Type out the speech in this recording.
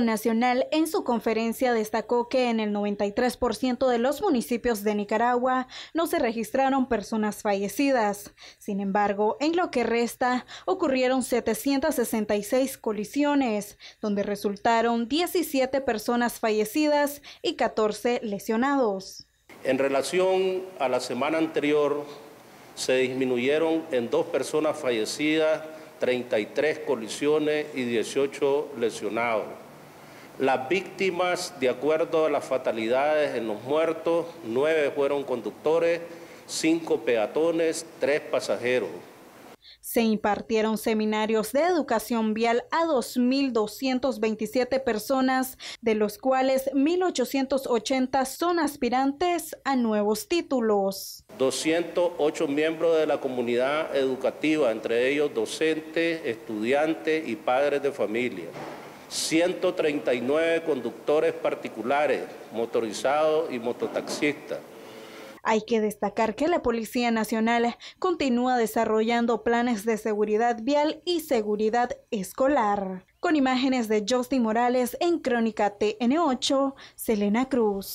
Nacional en su conferencia destacó que en el 93% de los municipios de Nicaragua no se registraron personas fallecidas. Sin embargo, en lo que resta, ocurrieron 766 colisiones, donde resultaron 17 personas fallecidas y 14 lesionados. En relación a la semana anterior, se disminuyeron en dos personas fallecidas 33 colisiones y 18 lesionados. Las víctimas, de acuerdo a las fatalidades en los muertos, nueve fueron conductores, cinco peatones, tres pasajeros. Se impartieron seminarios de educación vial a 2.227 personas, de los cuales 1.880 son aspirantes a nuevos títulos. 208 miembros de la comunidad educativa, entre ellos docentes, estudiantes y padres de familia. 139 conductores particulares, motorizados y mototaxistas. Hay que destacar que la Policía Nacional continúa desarrollando planes de seguridad vial y seguridad escolar. Con imágenes de Justin Morales en Crónica TN8, Selena Cruz.